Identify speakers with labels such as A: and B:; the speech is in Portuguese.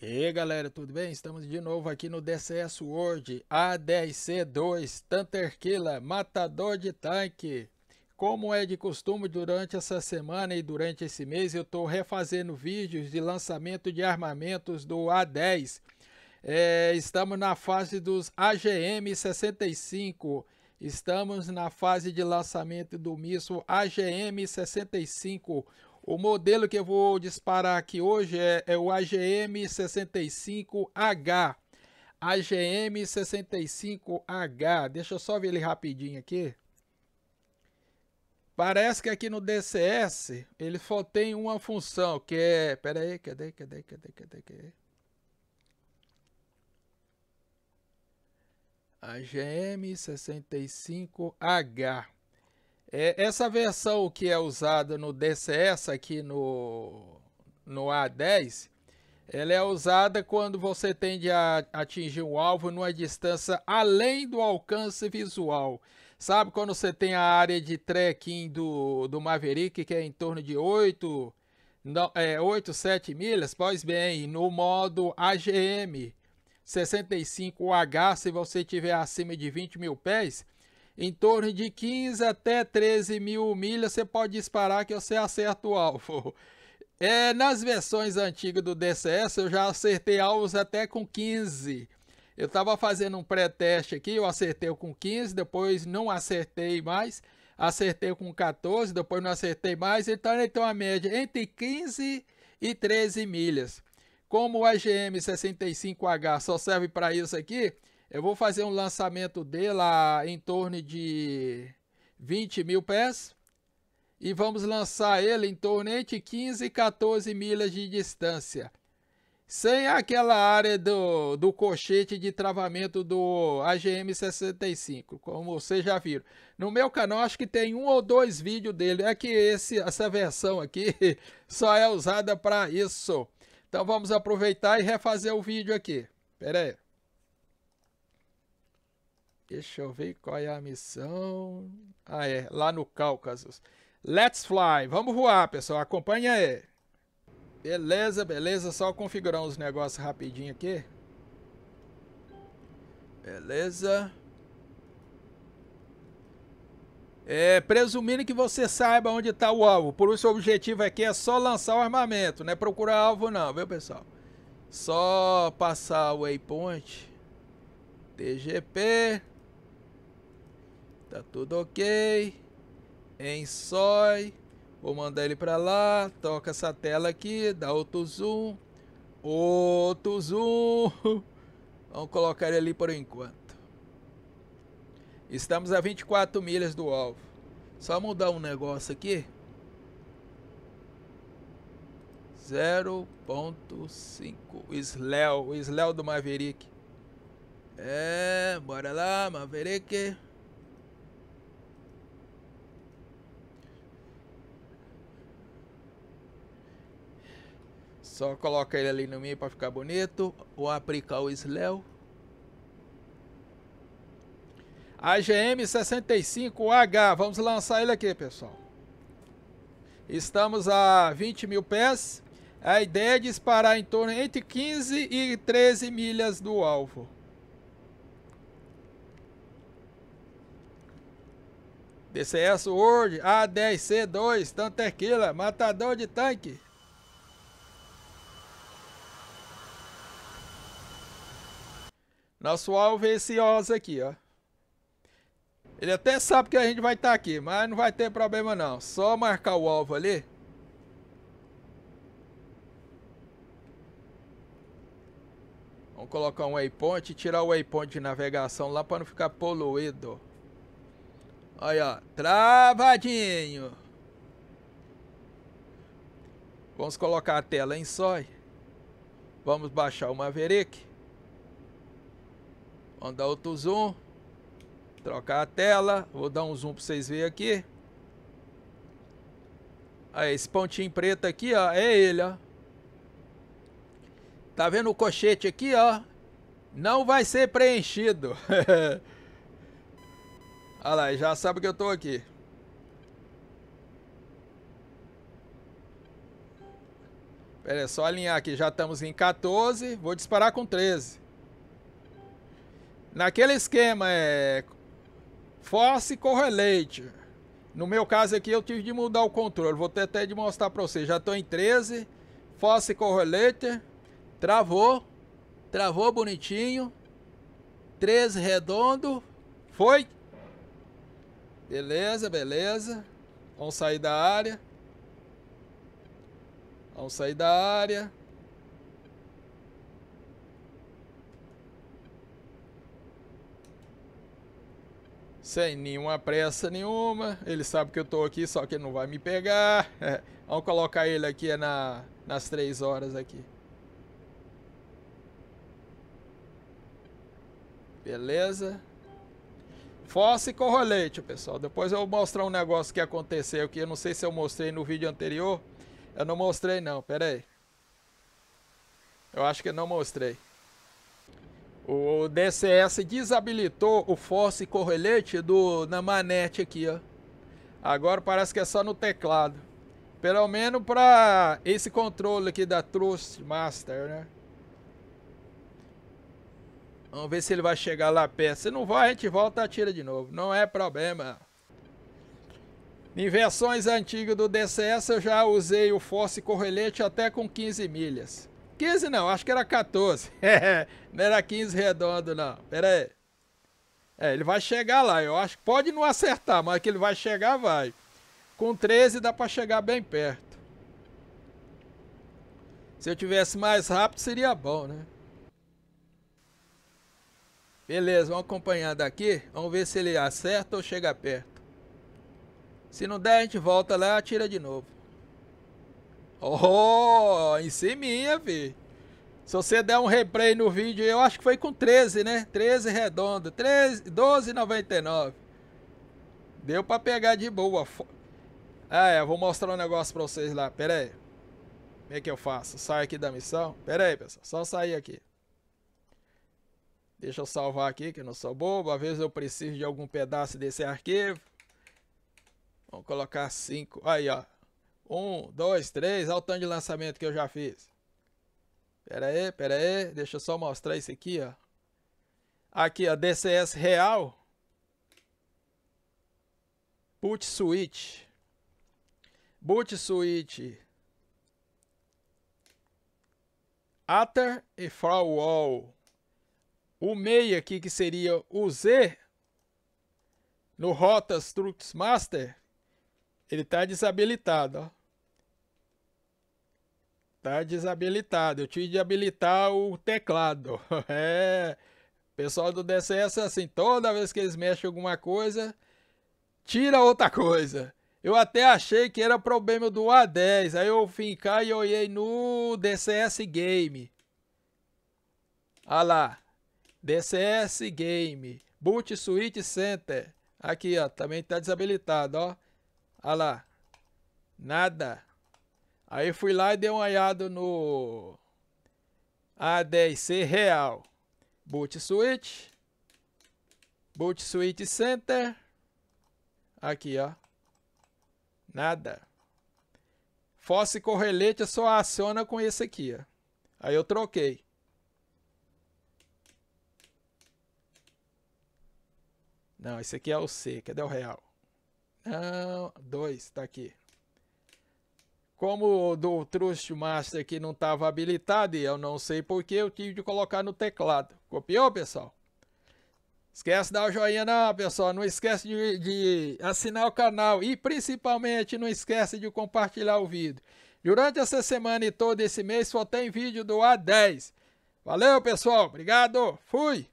A: E aí galera, tudo bem? Estamos de novo aqui no DCS World A10C2 Tanterquila Matador de Tanque. Como é de costume durante essa semana e durante esse mês eu estou refazendo vídeos de lançamento de armamentos do A10. É, estamos na fase dos AGM 65 Estamos na fase de lançamento do míssil AGM-65, o modelo que eu vou disparar aqui hoje é, é o AGM65H. AGM65H. Deixa eu só ver ele rapidinho aqui. Parece que aqui no DCS ele só tem uma função, que é... Pera aí, cadê, cadê, cadê, cadê, cadê? AGM65H. É, essa versão que é usada no DCS aqui no, no A10, ela é usada quando você tende a atingir um alvo numa distância além do alcance visual. Sabe quando você tem a área de trekking do, do Maverick, que é em torno de 8, não, é, 8, 7 milhas? Pois bem, no modo AGM 65H, se você tiver acima de 20 mil pés, em torno de 15 até 13 mil milhas, você pode disparar que você acerta o alvo. É, nas versões antigas do DCS, eu já acertei alvos até com 15. Eu estava fazendo um pré-teste aqui, eu acertei com 15, depois não acertei mais. Acertei com 14, depois não acertei mais. Então ele tem uma média entre 15 e 13 milhas. Como o AGM 65H só serve para isso aqui, eu vou fazer um lançamento dela em torno de 20 mil pés. E vamos lançar ele em torno de 15, e 14 milhas de distância. Sem aquela área do, do colchete de travamento do AGM65, como vocês já viram. No meu canal acho que tem um ou dois vídeos dele. É que esse, essa versão aqui só é usada para isso. Então vamos aproveitar e refazer o vídeo aqui. Peraí. aí. Deixa eu ver qual é a missão. Ah, é, lá no Cáucaso. Let's fly, vamos voar, pessoal, acompanha aí. Beleza, beleza, só configurar uns negócios rapidinho aqui. Beleza. É, presumindo que você saiba onde está o alvo, por isso o objetivo aqui é só lançar o armamento, não é procurar alvo não, viu pessoal? Só passar o waypoint. TGP. Tá tudo ok. em sói. Vou mandar ele para lá. Toca essa tela aqui. Dá outro zoom. Outro zoom. Vamos colocar ele ali por enquanto. Estamos a 24 milhas do alvo. Só mudar um negócio aqui. 0.5 Slel, o Slel do Maverick. É, bora lá, Maverick. Só coloca ele ali no meio para ficar bonito. Vou aplicar o Sleo. AGM65H. Vamos lançar ele aqui, pessoal. Estamos a 20 mil pés. A ideia é disparar em torno entre 15 e 13 milhas do alvo. DCS World A10C2 Tanterquila, matador de tanque. Nosso alvo é esse osso aqui, ó. Ele até sabe que a gente vai estar tá aqui, mas não vai ter problema não. Só marcar o alvo ali. Vamos colocar um waypoint e tirar o waypoint de navegação lá para não ficar poluído. Olha, travadinho. Vamos colocar a tela em sói. Vamos baixar o Maverick. Vamos dar outro zoom. Trocar a tela. Vou dar um zoom para vocês verem aqui. Aí, esse pontinho preto aqui, ó, é ele, ó. Tá vendo o cochete aqui, ó? Não vai ser preenchido. Olha lá, já sabe que eu tô aqui. Pera, é só alinhar aqui. Já estamos em 14. Vou disparar com 13. Naquele esquema é force correlate. No meu caso aqui eu tive de mudar o controle. Vou tentar até de mostrar para vocês. Já estou em 13. Force correlate. Travou. Travou bonitinho. 13 redondo. Foi. Beleza, beleza. Vamos sair da área. Vamos sair da área. sem nenhuma pressa nenhuma. Ele sabe que eu tô aqui, só que ele não vai me pegar. É. Vamos colocar ele aqui é na, nas três horas aqui. Beleza? Fossa e corrolete, pessoal. Depois eu vou mostrar um negócio que aconteceu, que eu não sei se eu mostrei no vídeo anterior. Eu não mostrei não, pera aí. Eu acho que eu não mostrei. O DCS desabilitou o force correlate do, na manete aqui, ó. Agora parece que é só no teclado. Pelo menos para esse controle aqui da Trust né? Vamos ver se ele vai chegar lá perto. Se não vai, a gente volta e atira de novo. Não é problema. Em versões antigas do DCS eu já usei o force correlate até com 15 milhas. 15 não, acho que era 14. É, não era 15 redondo, não. Pera aí. É, ele vai chegar lá, eu acho. que Pode não acertar, mas que ele vai chegar, vai. Com 13 dá para chegar bem perto. Se eu tivesse mais rápido, seria bom, né? Beleza, vamos acompanhar daqui. Vamos ver se ele acerta ou chega perto. Se não der, a gente volta lá e atira de novo. Oh, em cima, vi. Se você der um replay no vídeo, eu acho que foi com 13, né? 13 redondo, 13, 12,99. Deu pra pegar de boa. Ah, é, vou mostrar um negócio pra vocês lá, pera aí. Como é que eu faço? Sai aqui da missão? Pera aí, pessoal, só sair aqui. Deixa eu salvar aqui, que eu não sou bobo. Às vezes eu preciso de algum pedaço desse arquivo. Vamos colocar 5. Aí, ó. Um, dois, três, olha o tanto de lançamento que eu já fiz. Pera aí, pera aí, deixa eu só mostrar isso aqui, ó. Aqui, ó, DCS real. Boot switch. Boot switch. Ather e firewall. O meio aqui, que seria o Z, no Rotas Trux Master, ele tá desabilitado, ó tá desabilitado. Eu tive de habilitar o teclado. É. Pessoal do DCS é assim, toda vez que eles mexem alguma coisa, tira outra coisa. Eu até achei que era problema do A10. Aí eu vim cá e olhei no DCS Game. Ah lá. DCS Game. Boot Switch Center. Aqui, ó. Também tá desabilitado, ó. Ah lá. Nada. Aí fui lá e dei uma olhada no A10C Real. Boot Switch. Boot Switch Center. Aqui, ó. Nada. Fosse correlete só aciona com esse aqui, ó. Aí eu troquei. Não, esse aqui é o C. Cadê o real? Não, dois, tá aqui. Como o do Trust Master aqui não estava habilitado e eu não sei porquê, eu tive de colocar no teclado. Copiou, pessoal? Esquece de dar o joinha não, pessoal. Não esquece de, de assinar o canal e principalmente não esquece de compartilhar o vídeo. Durante essa semana e todo esse mês só tem vídeo do A10. Valeu, pessoal. Obrigado. Fui.